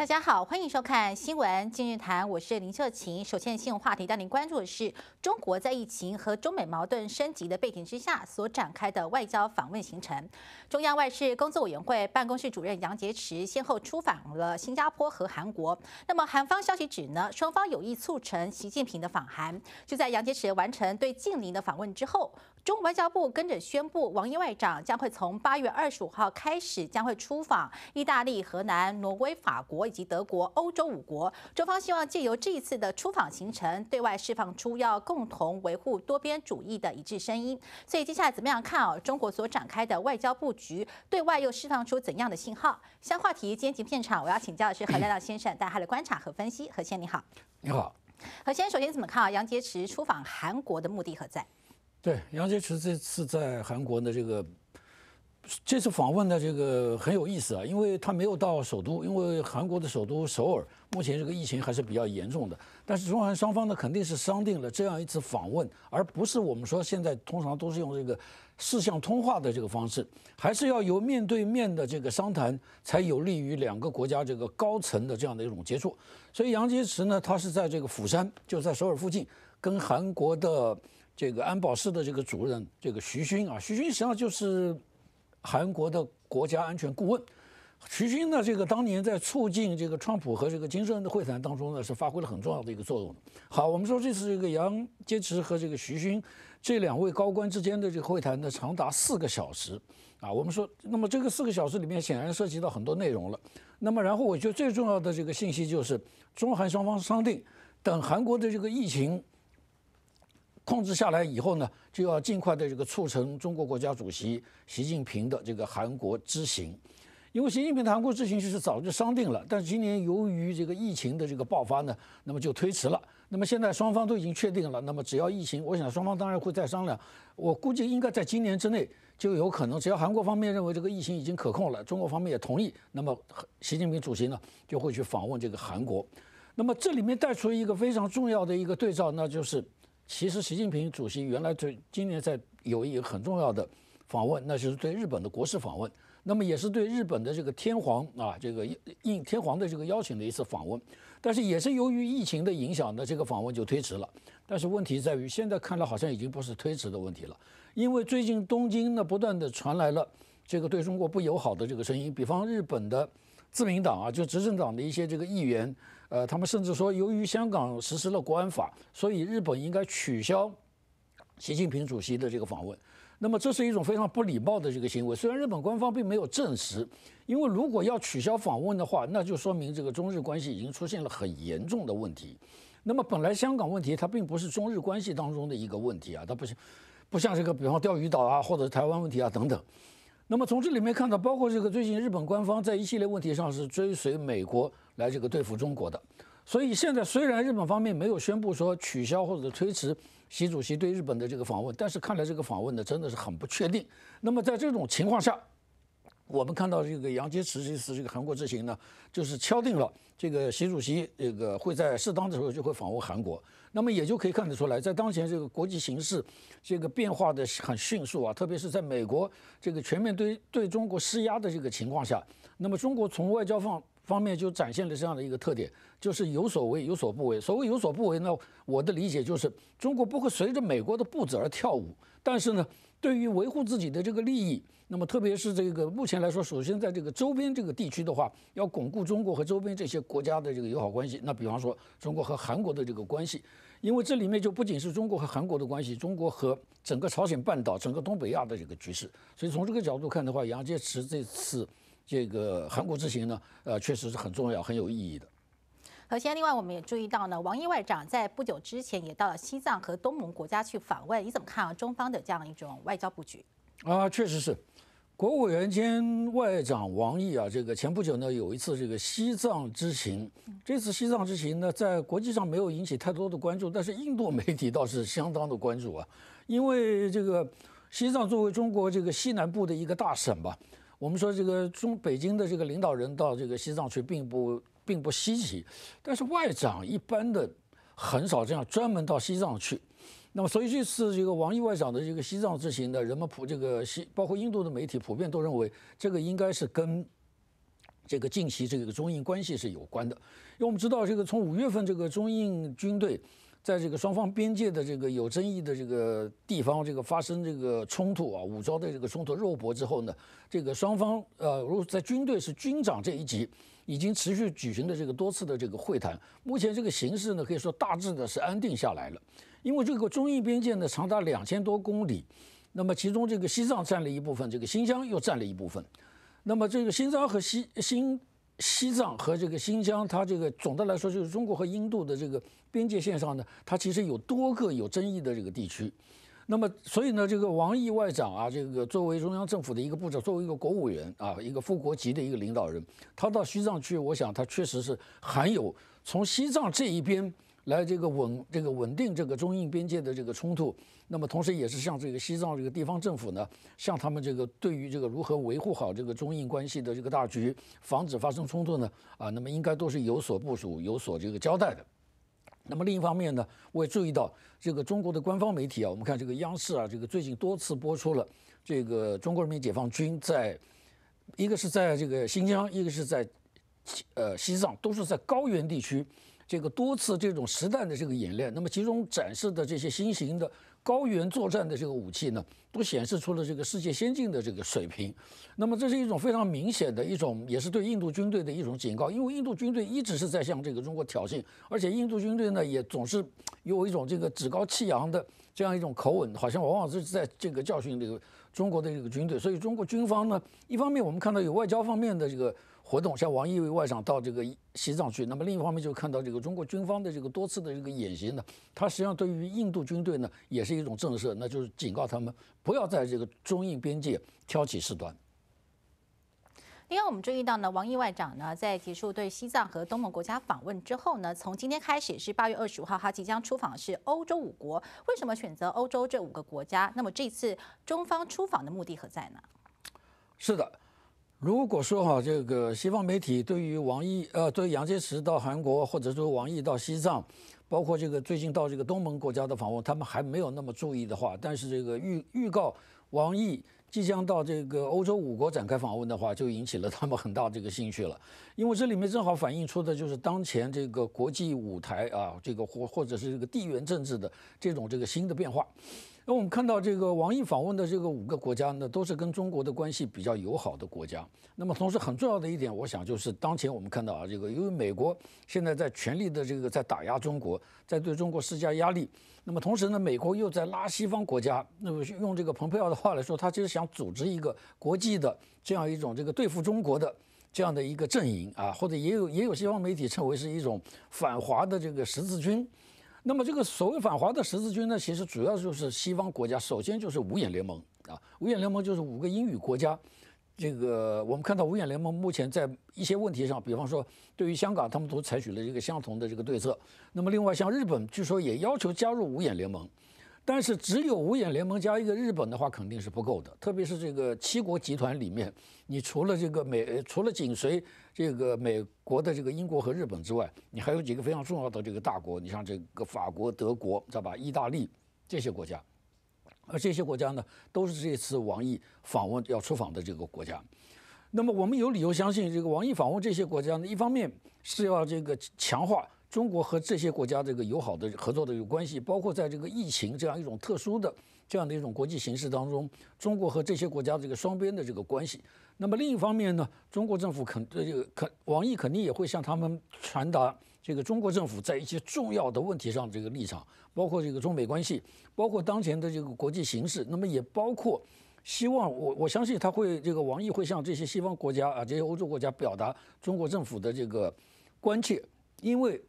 大家好，欢迎收看新闻今日谈，我是林秀琴。首先，新闻话题带您关注的是中国在疫情和中美矛盾升级的背景之下所展开的外交访问行程。中央外事工作委员会办公室主任杨洁篪先后出访了新加坡和韩国。那么，韩方消息指呢，双方有意促成习近平的访韩。就在杨洁篪完成对近邻的访问之后，中国外交部跟着宣布，王毅外长将会从八月二十五号开始将会出访意大利、荷兰、挪威、法国。及德国、欧洲五国，中方希望借由这一次的出访行程，对外释放出要共同维护多边主义的一致声音。所以接下来怎么样看啊？中国所展开的外交布局，对外又释放出怎样的信号？先话题，今节目片场，我要请教的是何亮亮先生，带他的观察和分析。何先，你好。你好，何先，首先怎么看啊？杨洁篪出访韩国的目的何在？对，杨洁篪这次在韩国的这个。这次访问的这个很有意思啊，因为他没有到首都，因为韩国的首都首尔目前这个疫情还是比较严重的。但是中韩双方呢，肯定是商定了这样一次访问，而不是我们说现在通常都是用这个四项通话的这个方式，还是要由面对面的这个商谈才有利于两个国家这个高层的这样的一种接触。所以杨洁篪呢，他是在这个釜山，就在首尔附近，跟韩国的这个安保室的这个主任这个徐勋啊，徐勋实际上就是。韩国的国家安全顾问徐军呢？这个当年在促进这个川普和这个金正恩的会谈当中呢，是发挥了很重要的一个作用。好，我们说这次这个杨洁篪和这个徐军这两位高官之间的这个会谈呢，长达四个小时啊。我们说，那么这个四个小时里面显然涉及到很多内容了。那么，然后我觉得最重要的这个信息就是中韩双方商定，等韩国的这个疫情。控制下来以后呢，就要尽快的这个促成中国国家主席习近平的这个韩国之行，因为习近平的韩国之行其实早就商定了，但是今年由于这个疫情的这个爆发呢，那么就推迟了。那么现在双方都已经确定了，那么只要疫情，我想双方当然会再商量。我估计应该在今年之内就有可能，只要韩国方面认为这个疫情已经可控了，中国方面也同意，那么习近平主席呢就会去访问这个韩国。那么这里面带出一个非常重要的一个对照，那就是。其实，习近平主席原来对今年在有一很重要的访问，那就是对日本的国事访问，那么也是对日本的这个天皇啊，这个应天皇的这个邀请的一次访问。但是，也是由于疫情的影响呢，这个访问就推迟了。但是，问题在于现在看来好像已经不是推迟的问题了，因为最近东京呢不断的传来了这个对中国不友好的这个声音，比方日本的自民党啊，就执政党的一些这个议员。呃，他们甚至说，由于香港实施了国安法，所以日本应该取消习近平主席的这个访问。那么，这是一种非常不礼貌的这个行为。虽然日本官方并没有证实，因为如果要取消访问的话，那就说明这个中日关系已经出现了很严重的问题。那么，本来香港问题它并不是中日关系当中的一个问题啊，它不像不像这个，比方钓鱼岛啊，或者台湾问题啊等等。那么，从这里面看到，包括这个最近日本官方在一系列问题上是追随美国。来这个对付中国的，所以现在虽然日本方面没有宣布说取消或者推迟习主席对日本的这个访问，但是看来这个访问呢真的是很不确定。那么在这种情况下，我们看到这个杨洁篪这次这个韩国之行呢，就是敲定了这个习主席这个会在适当的时候就会访问韩国。那么也就可以看得出来，在当前这个国际形势这个变化的很迅速啊，特别是在美国这个全面对对中国施压的这个情况下，那么中国从外交方。方面就展现了这样的一个特点，就是有所为有所不为。所谓有所不为呢，我的理解就是中国不会随着美国的步子而跳舞，但是呢，对于维护自己的这个利益，那么特别是这个目前来说，首先在这个周边这个地区的话，要巩固中国和周边这些国家的这个友好关系。那比方说中国和韩国的这个关系，因为这里面就不仅是中国和韩国的关系，中国和整个朝鲜半岛、整个东北亚的这个局势。所以从这个角度看的话，杨洁篪这次。这个韩国之行呢，呃，确实是很重要、很有意义的。何先另外我们也注意到呢，王毅外长在不久之前也到了西藏和东盟国家去访问，你怎么看啊？中方的这样一种外交布局啊，确实是。国务委员兼外长王毅啊，这个前不久呢有一次这个西藏之行，这次西藏之行呢在国际上没有引起太多的关注，但是印度媒体倒是相当的关注啊，因为这个西藏作为中国这个西南部的一个大省吧。我们说这个中北京的这个领导人到这个西藏去并不并不稀奇，但是外长一般的很少这样专门到西藏去，那么所以这次这个王毅外长的这个西藏之行的人们普这个西包括印度的媒体普遍都认为这个应该是跟这个近期这个中印关系是有关的，因为我们知道这个从五月份这个中印军队。在这个双方边界的这个有争议的这个地方，这个发生这个冲突啊，武招的这个冲突肉搏之后呢，这个双方呃，如果在军队是军长这一级，已经持续举行的这个多次的这个会谈，目前这个形势呢，可以说大致的是安定下来了。因为这个中印边界呢，长达两千多公里，那么其中这个西藏占了一部分，这个新疆又占了一部分，那么这个新疆和西新。西藏和这个新疆，它这个总的来说就是中国和印度的这个边界线上呢，它其实有多个有争议的这个地区。那么，所以呢，这个王毅外长啊，这个作为中央政府的一个部长，作为一个国务委员啊，一个副国级的一个领导人，他到西藏去，我想他确实是含有从西藏这一边。来这个稳这个稳定这个中印边界的这个冲突，那么同时也是向这个西藏这个地方政府呢，向他们这个对于这个如何维护好这个中印关系的这个大局，防止发生冲突呢？啊，那么应该都是有所部署、有所这个交代的。那么另一方面呢，我也注意到这个中国的官方媒体啊，我们看这个央视啊，这个最近多次播出了这个中国人民解放军在，一个是在这个新疆，一个是在，呃西藏，都是在高原地区。这个多次这种实弹的这个演练，那么其中展示的这些新型的高原作战的这个武器呢，都显示出了这个世界先进的这个水平。那么这是一种非常明显的一种，也是对印度军队的一种警告。因为印度军队一直是在向这个中国挑衅，而且印度军队呢也总是有一种这个趾高气扬的这样一种口吻，好像往往是在这个教训这个中国的这个军队。所以中国军方呢，一方面我们看到有外交方面的这个。活动像王毅外长到这个西藏去，那么另一方面就看到这个中国军方的这个多次的这个演习呢，它实际上对于印度军队呢也是一种震慑，那就是警告他们不要在这个中印边界挑起事端。另外我们注意到呢，王毅外长呢在结束对西藏和东盟国家访问之后呢，从今天开始是八月二十五号，他即将出访是欧洲五国。为什么选择欧洲这五个国家？那么这次中方出访的目的何在呢？是的。如果说哈这个西方媒体对于王毅呃，对于杨洁篪到韩国，或者说王毅到西藏，包括这个最近到这个东盟国家的访问，他们还没有那么注意的话，但是这个预预告王毅即将到这个欧洲五国展开访问的话，就引起了他们很大这个兴趣了，因为这里面正好反映出的就是当前这个国际舞台啊，这个或或者是这个地缘政治的这种这个新的变化。那我们看到这个王毅访问的这个五个国家呢，都是跟中国的关系比较友好的国家。那么同时很重要的一点，我想就是当前我们看到啊，这个因为美国现在在全力的这个在打压中国，在对中国施加压力。那么同时呢，美国又在拉西方国家，那么用这个蓬佩奥的话来说，他就是想组织一个国际的这样一种这个对付中国的这样的一个阵营啊，或者也有也有西方媒体称为是一种反华的这个十字军。那么这个所谓反华的十字军呢，其实主要就是西方国家，首先就是五眼联盟啊，五眼联盟就是五个英语国家，这个我们看到五眼联盟目前在一些问题上，比方说对于香港，他们都采取了一个相同的这个对策。那么另外像日本，据说也要求加入五眼联盟。但是，只有五眼联盟加一个日本的话，肯定是不够的。特别是这个七国集团里面，你除了这个美，除了紧随这个美国的这个英国和日本之外，你还有几个非常重要的这个大国。你像这个法国、德国，知道吧？意大利这些国家，而这些国家呢，都是这次王毅访问要出访的这个国家。那么，我们有理由相信，这个王毅访问这些国家呢，一方面是要这个强化。中国和这些国家这个友好的合作的有关系，包括在这个疫情这样一种特殊的这样的一种国际形势当中，中国和这些国家这个双边的这个关系。那么另一方面呢，中国政府肯这个肯王毅肯定也会向他们传达这个中国政府在一些重要的问题上这个立场，包括这个中美关系，包括当前的这个国际形势。那么也包括希望我我相信他会这个王毅会向这些西方国家啊这些欧洲国家表达中国政府的这个关切，因为。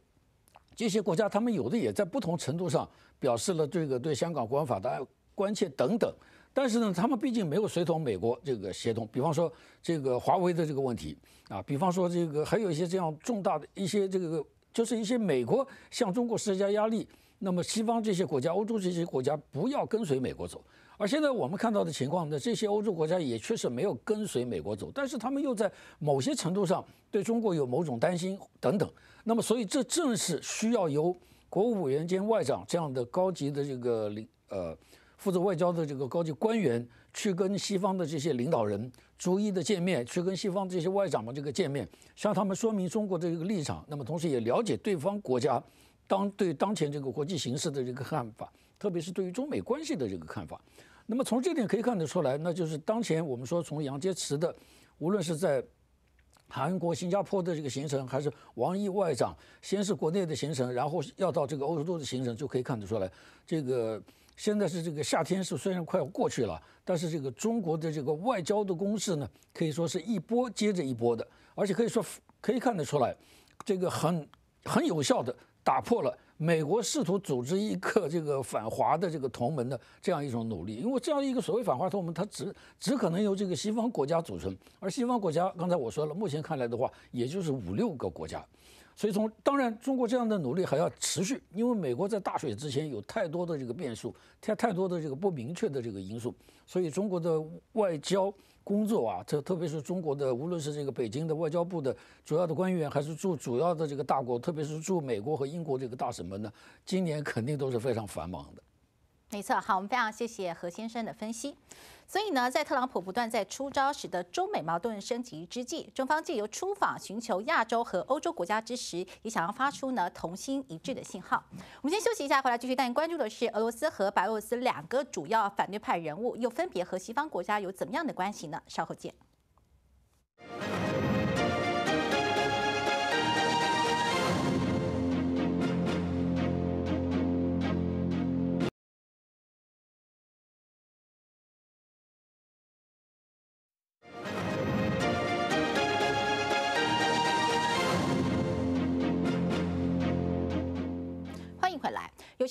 这些国家，他们有的也在不同程度上表示了这个对香港国安法的关切等等，但是呢，他们毕竟没有随同美国这个协同。比方说，这个华为的这个问题啊，比方说这个，还有一些这样重大的一些这个，就是一些美国向中国施加压力，那么西方这些国家、欧洲这些国家不要跟随美国走。而现在我们看到的情况呢，这些欧洲国家也确实没有跟随美国走，但是他们又在某些程度上对中国有某种担心等等。那么，所以这正是需要由国务委员兼外长这样的高级的这个领呃，负责外交的这个高级官员去跟西方的这些领导人逐一的见面，去跟西方这些外长们这个见面，向他们说明中国的这个立场。那么，同时也了解对方国家当对当前这个国际形势的这个看法，特别是对于中美关系的这个看法。那么，从这点可以看得出来，那就是当前我们说从杨洁篪的，无论是在。韩国、新加坡的这个行程，还是王毅外长先是国内的行程，然后要到这个欧洲的行程，就可以看得出来，这个现在是这个夏天是虽然快要过去了，但是这个中国的这个外交的攻势呢，可以说是一波接着一波的，而且可以说可以看得出来，这个很很有效的打破了。美国试图组织一个这个反华的这个同盟的这样一种努力，因为这样一个所谓反华同盟，它只只可能由这个西方国家组成，而西方国家刚才我说了，目前看来的话，也就是五六个国家，所以从当然中国这样的努力还要持续，因为美国在大选之前有太多的这个变数，太太多的这个不明确的这个因素，所以中国的外交。工作啊，这特别是中国的，无论是这个北京的外交部的主要的官员，还是驻主要的这个大国，特别是驻美国和英国这个大使们呢，今年肯定都是非常繁忙的。没错，好，我们非常谢谢何先生的分析。所以呢，在特朗普不断在出招，使得中美矛盾升级之际，中方借由出访，寻求亚洲和欧洲国家支持，也想要发出呢同心一致的信号。我们先休息一下，回来继续带您关注的是俄罗斯和白俄罗斯两个主要反对派人物，又分别和西方国家有怎么样的关系呢？稍后见。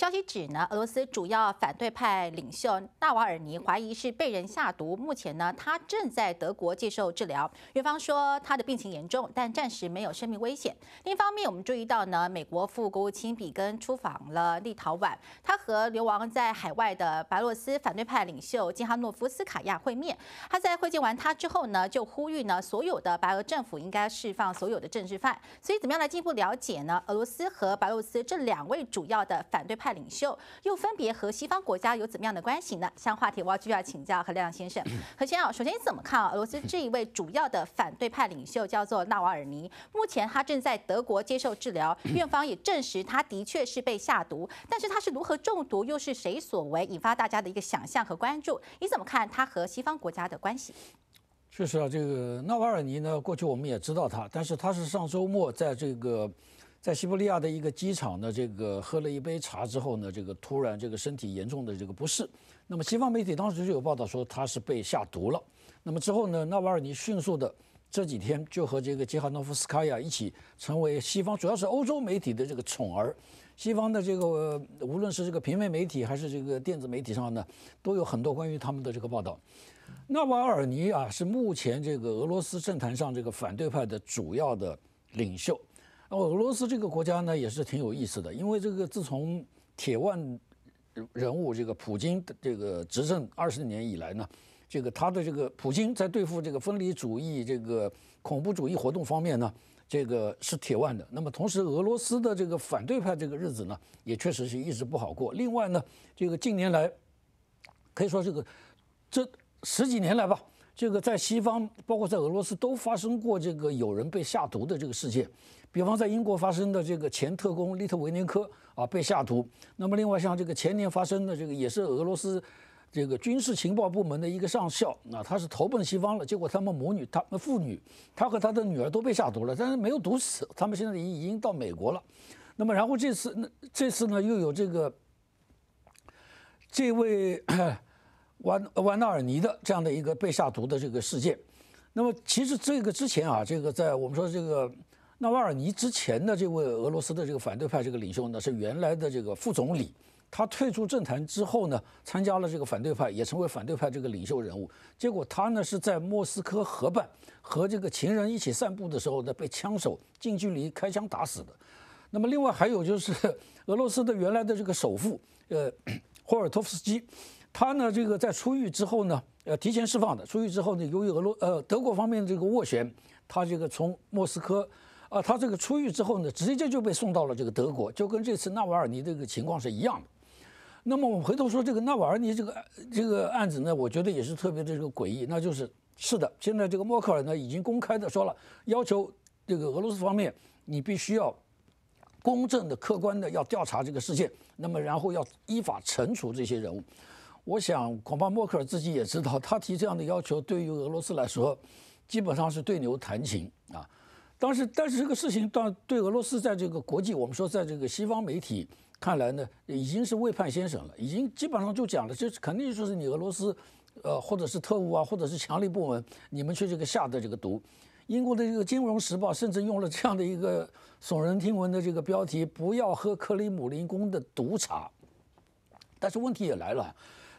消息指呢，俄罗斯主要反对派领袖纳瓦尔尼怀疑是被人下毒，目前呢，他正在德国接受治疗。院方说他的病情严重，但暂时没有生命危险。另一方面，我们注意到呢，美国副国务卿比根出访了立陶宛，他和流亡在海外的白俄罗斯反对派领袖基哈诺夫斯卡娅会面。他在会见完他之后呢，就呼吁呢，所有的白俄政府应该释放所有的政治犯。所以怎么样来进一步了解呢？俄罗斯和白俄罗斯这两位主要的反对派。领袖又分别和西方国家有怎么样的关系呢？向话题，我要就要请教何亮先生。何先生，首先你怎么看啊？俄罗斯这一位主要的反对派领袖叫做纳瓦尔尼，目前他正在德国接受治疗，院方也证实他的确是被下毒，但是他是如何中毒，又是谁所为，引发大家的一个想象和关注。你怎么看他和西方国家的关系？确实啊，这个纳瓦尔尼呢，过去我们也知道他，但是他是上周末在这个。在西伯利亚的一个机场呢，这个喝了一杯茶之后呢，这个突然这个身体严重的这个不适。那么西方媒体当时就有报道说他是被下毒了。那么之后呢，纳瓦尔尼迅速的这几天就和这个杰哈诺夫斯卡娅一起成为西方，主要是欧洲媒体的这个宠儿。西方的这个无论是这个平面媒体还是这个电子媒体上呢，都有很多关于他们的这个报道。纳瓦尔尼啊，是目前这个俄罗斯政坛上这个反对派的主要的领袖。哦，俄罗斯这个国家呢，也是挺有意思的。因为这个，自从铁腕人物这个普京这个执政二十年以来呢，这个他的这个普京在对付这个分离主义、这个恐怖主义活动方面呢，这个是铁腕的。那么同时，俄罗斯的这个反对派这个日子呢，也确实是一直不好过。另外呢，这个近年来可以说这个这十几年来吧，这个在西方，包括在俄罗斯，都发生过这个有人被下毒的这个事件。比方在英国发生的这个前特工利特维尼科啊被下毒，那么另外像这个前年发生的这个也是俄罗斯，这个军事情报部门的一个上校，啊他是投奔西方了，结果他们母女他们父女他和他的女儿都被下毒了，但是没有毒死，他们现在已已经到美国了，那么然后这次，这次呢又有这个，这位，瓦瓦纳尔尼的这样的一个被下毒的这个事件，那么其实这个之前啊这个在我们说这个。那瓦尔尼之前的这位俄罗斯的这个反对派这个领袖呢，是原来的这个副总理。他退出政坛之后呢，参加了这个反对派，也成为反对派这个领袖人物。结果他呢是在莫斯科河畔和这个情人一起散步的时候呢，被枪手近距离开枪打死的。那么另外还有就是俄罗斯的原来的这个首富，呃，霍尔托夫斯基，他呢这个在出狱之后呢，呃，提前释放的。出狱之后呢，由于俄罗呃德国方面这个斡旋，他这个从莫斯科。啊，他这个出狱之后呢，直接就被送到了这个德国，就跟这次纳瓦尔尼这个情况是一样的。那么我们回头说这个纳瓦尔尼这个这个案子呢，我觉得也是特别的这个诡异。那就是是的，现在这个默克尔呢已经公开的说了，要求这个俄罗斯方面，你必须要公正的、客观的要调查这个事件，那么然后要依法惩处这些人物。我想恐怕默克尔自己也知道，他提这样的要求对于俄罗斯来说，基本上是对牛弹琴啊。当时，但是这个事情，到对俄罗斯，在这个国际，我们说，在这个西方媒体看来呢，已经是未判先生了，已经基本上就讲了，就肯定就是你俄罗斯，呃，或者是特务啊，或者是强力部门，你们去这个下的这个毒。英国的这个《金融时报》甚至用了这样的一个耸人听闻的这个标题：“不要喝克里姆林宫的毒茶。”但是问题也来了。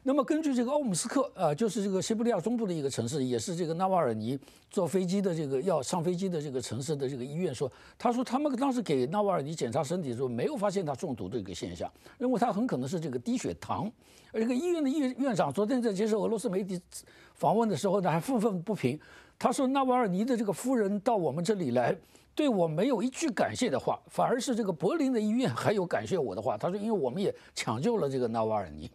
那么根据这个奥姆斯克，呃，就是这个西伯利亚中部的一个城市，也是这个纳瓦尔尼坐飞机的这个要上飞机的这个城市的这个医院说，他说他们当时给纳瓦尔尼检查身体的时候，没有发现他中毒的一个现象，认为他很可能是这个低血糖。而这个医院的院院长昨天在接受俄罗斯媒体访问的时候呢，还愤愤不平，他说纳瓦尔尼的这个夫人到我们这里来，对我没有一句感谢的话，反而是这个柏林的医院还有感谢我的话。他说因为我们也抢救了这个纳瓦尔尼，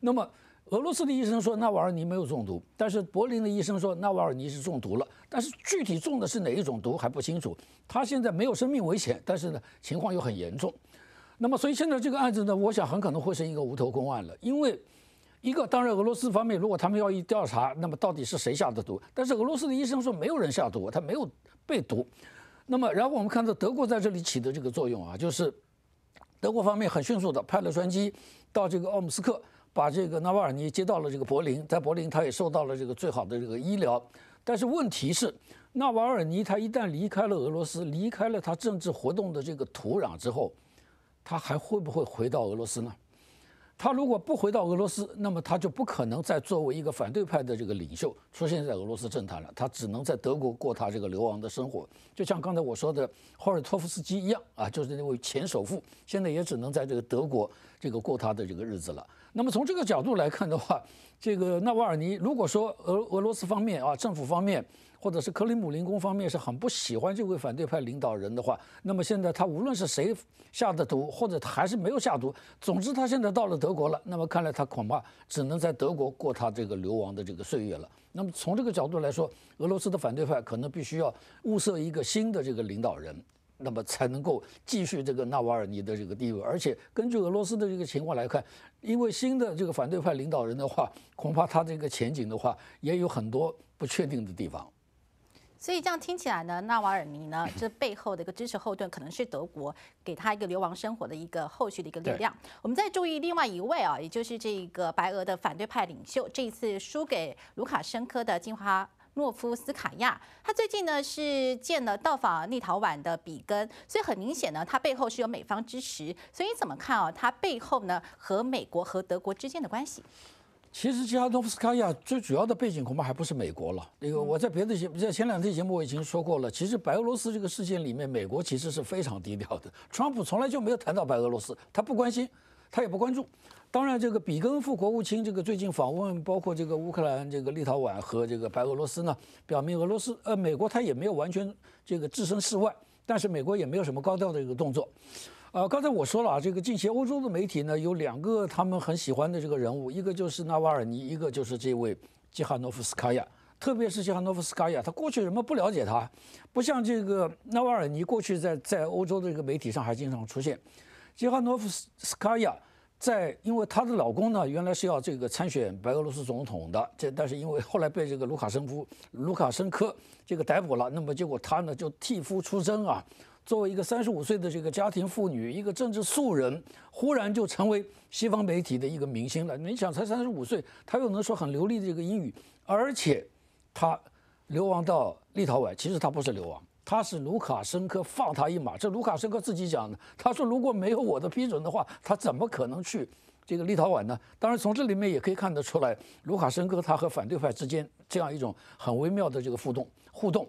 那么。俄罗斯的医生说纳瓦尔尼没有中毒，但是柏林的医生说纳瓦尔尼是中毒了，但是具体中的是哪一种毒还不清楚。他现在没有生命危险，但是呢情况又很严重。那么所以现在这个案子呢，我想很可能会是一个无头公案了，因为一个当然俄罗斯方面如果他们要一调查，那么到底是谁下的毒？但是俄罗斯的医生说没有人下毒，他没有被毒。那么然后我们看到德国在这里起的这个作用啊，就是德国方面很迅速的派了专机到这个奥姆斯克。把这个纳瓦尔尼接到了这个柏林，在柏林他也受到了这个最好的这个医疗，但是问题是，纳瓦尔尼他一旦离开了俄罗斯，离开了他政治活动的这个土壤之后，他还会不会回到俄罗斯呢？他如果不回到俄罗斯，那么他就不可能再作为一个反对派的这个领袖出现在俄罗斯政坛了，他只能在德国过他这个流亡的生活，就像刚才我说的霍尔托夫斯基一样啊，就是那位前首富，现在也只能在这个德国。这个过他的这个日子了。那么从这个角度来看的话，这个纳瓦尔尼如果说俄俄罗斯方面啊政府方面或者是克里姆林宫方面是很不喜欢这位反对派领导人的话，那么现在他无论是谁下的毒，或者还是没有下毒，总之他现在到了德国了。那么看来他恐怕只能在德国过他这个流亡的这个岁月了。那么从这个角度来说，俄罗斯的反对派可能必须要物色一个新的这个领导人。那么才能够继续这个纳瓦尔尼的这个地位，而且根据俄罗斯的这个情况来看，因为新的这个反对派领导人的话，恐怕他这个前景的话也有很多不确定的地方。所以这样听起来呢，纳瓦尔尼呢，这背后的一个支持后盾可能是德国，给他一个流亡生活的一个后续的一个力量。我们再注意另外一位啊，也就是这个白俄的反对派领袖，这一次输给卢卡申科的金花。诺夫斯卡娅，他最近呢是见了到访立陶宛的比根，所以很明显呢，他背后是有美方支持。所以你怎么看啊？他背后呢和美国和德国之间的关系？其实加诺夫斯卡娅最主要的背景恐怕还不是美国了。那个我在别的节在前两天节目我已经说过了，其实白俄罗斯这个事件里面，美国其实是非常低调的。特朗普从来就没有谈到白俄罗斯，他不关心，他也不关注。当然，这个比根副国务卿这个最近访问，包括这个乌克兰、这个立陶宛和这个白俄罗斯呢，表明俄罗斯呃，美国他也没有完全这个置身事外，但是美国也没有什么高调的一个动作。呃，刚才我说了啊，这个近些欧洲的媒体呢，有两个他们很喜欢的这个人物，一个就是纳瓦尔尼，一个就是这位基哈诺夫斯卡娅。特别是基哈诺夫斯卡娅，他过去人们不了解他，不像这个纳瓦尔尼过去在在欧洲的这个媒体上还经常出现，基哈诺夫斯卡娅。在，因为她的老公呢，原来是要这个参选白俄罗斯总统的，这但是因为后来被这个卢卡申夫、卢卡申科这个逮捕了，那么结果她呢就替夫出征啊，作为一个三十五岁的这个家庭妇女，一个政治素人，忽然就成为西方媒体的一个明星了。你想才三十五岁，她又能说很流利的这个英语，而且，她流亡到立陶宛，其实她不是流亡。他是卢卡申科放他一马，这卢卡申科自己讲的。他说如果没有我的批准的话，他怎么可能去这个立陶宛呢？当然，从这里面也可以看得出来，卢卡申科他和反对派之间这样一种很微妙的这个互动互动。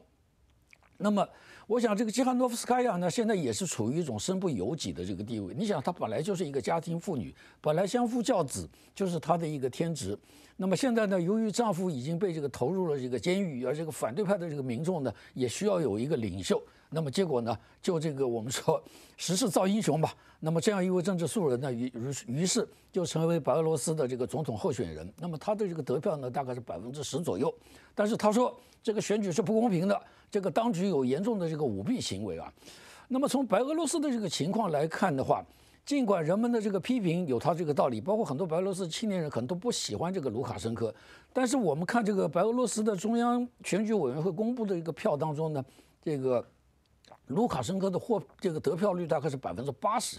那么。我想，这个基哈诺夫斯卡娅呢，现在也是处于一种身不由己的这个地位。你想，她本来就是一个家庭妇女，本来相夫教子就是她的一个天职。那么现在呢，由于丈夫已经被这个投入了这个监狱，而这个反对派的这个民众呢，也需要有一个领袖。那么结果呢？就这个我们说，时势造英雄吧。那么这样一位政治素人呢，于于于是就成为白俄罗斯的这个总统候选人。那么他的这个得票呢，大概是百分之十左右。但是他说这个选举是不公平的，这个当局有严重的这个舞弊行为啊。那么从白俄罗斯的这个情况来看的话，尽管人们的这个批评有他这个道理，包括很多白俄罗斯青年人可能都不喜欢这个卢卡申科，但是我们看这个白俄罗斯的中央选举委员会公布的一个票当中呢，这个。卢卡申科的获这个得票率大概是百分之八十，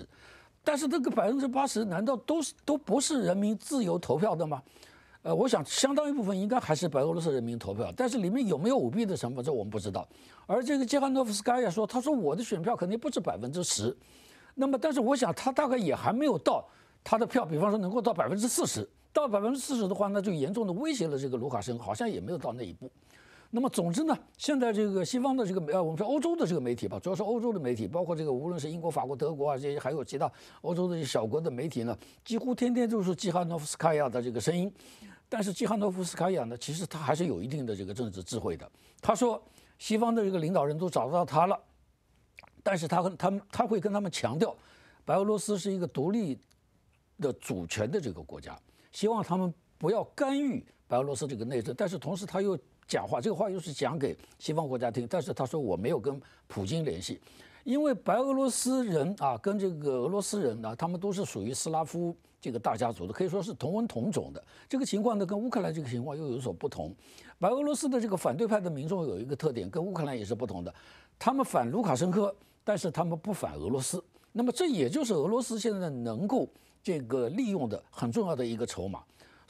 但是这个百分之八十难道都是都不是人民自由投票的吗？呃，我想相当一部分应该还是白俄罗斯人民投票，但是里面有没有舞弊的成分，这我们不知道。而这个杰汉诺夫斯盖亚说，他说我的选票肯定不止百分之十，那么但是我想他大概也还没有到他的票，比方说能够到百分之四十，到百分之四十的话，那就严重的威胁了这个卢卡申，好像也没有到那一步。那么，总之呢，现在这个西方的这个媒，呃，我们说欧洲的这个媒体吧，主要是欧洲的媒体，包括这个无论是英国、法国、德国啊，这些还有其他欧洲的小国的媒体呢，几乎天天都是季哈诺夫斯卡娅的这个声音。但是季哈诺夫斯卡娅呢，其实他还是有一定的这个政治智慧的。他说，西方的这个领导人都找到他了，但是他跟他们，他会跟他们强调，白俄罗斯是一个独立的主权的这个国家，希望他们不要干预白俄罗斯这个内政。但是同时他又讲话这个话又是讲给西方国家听，但是他说我没有跟普京联系，因为白俄罗斯人啊跟这个俄罗斯人呢，他们都是属于斯拉夫这个大家族的，可以说是同文同种的。这个情况呢，跟乌克兰这个情况又有所不同。白俄罗斯的这个反对派的民众有一个特点，跟乌克兰也是不同的，他们反卢卡申科，但是他们不反俄罗斯。那么这也就是俄罗斯现在能够这个利用的很重要的一个筹码。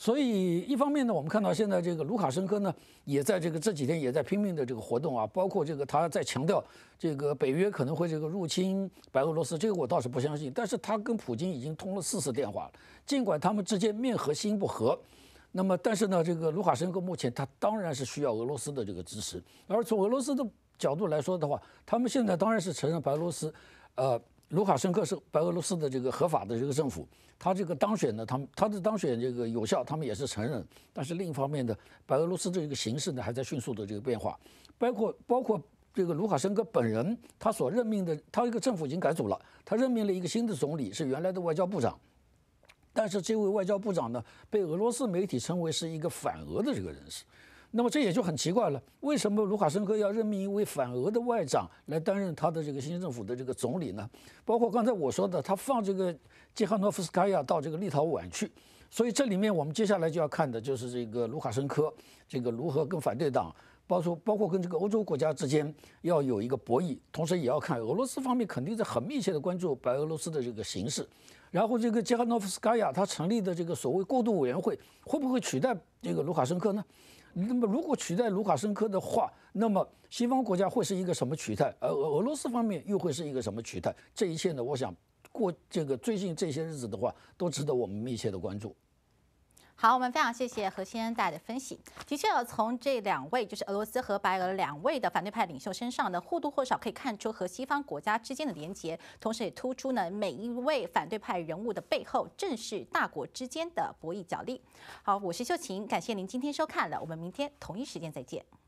所以一方面呢，我们看到现在这个卢卡申科呢，也在这个这几天也在拼命的这个活动啊，包括这个他在强调这个北约可能会这个入侵白俄罗斯，这个我倒是不相信。但是他跟普京已经通了四次电话了，尽管他们之间面和心不和，那么但是呢，这个卢卡申科目前他当然是需要俄罗斯的这个支持，而从俄罗斯的角度来说的话，他们现在当然是承认白俄罗斯，呃。卢卡申科是白俄罗斯的这个合法的这个政府，他这个当选呢，他们他的当选这个有效，他们也是承认。但是另一方面呢，白俄罗斯这一个形势呢，还在迅速的这个变化，包括包括这个卢卡申科本人，他所任命的他一个政府已经改组了，他任命了一个新的总理，是原来的外交部长，但是这位外交部长呢，被俄罗斯媒体称为是一个反俄的这个人士。那么这也就很奇怪了，为什么卢卡申科要任命一位反俄的外长来担任他的这个新政府的这个总理呢？包括刚才我说的，他放这个季哈诺夫斯卡娅到这个立陶宛去，所以这里面我们接下来就要看的就是这个卢卡申科这个如何跟反对党，包括包括跟这个欧洲国家之间要有一个博弈，同时也要看俄罗斯方面肯定在很密切的关注白俄罗斯的这个形势。然后这个杰克诺夫斯卡娅他成立的这个所谓过渡委员会会不会取代这个卢卡申科呢？那么如果取代卢卡申科的话，那么西方国家会是一个什么取代？而俄俄罗斯方面又会是一个什么取代？这一切呢？我想过这个最近这些日子的话，都值得我们密切的关注。好，我们非常谢谢何先生的分析。的确，从这两位就是俄罗斯和白俄两位的反对派领袖身上呢，或多或少可以看出和西方国家之间的连结，同时也突出呢每一位反对派人物的背后正是大国之间的博弈角力。好，我是秀琴，感谢您今天收看，了我们明天同一时间再见。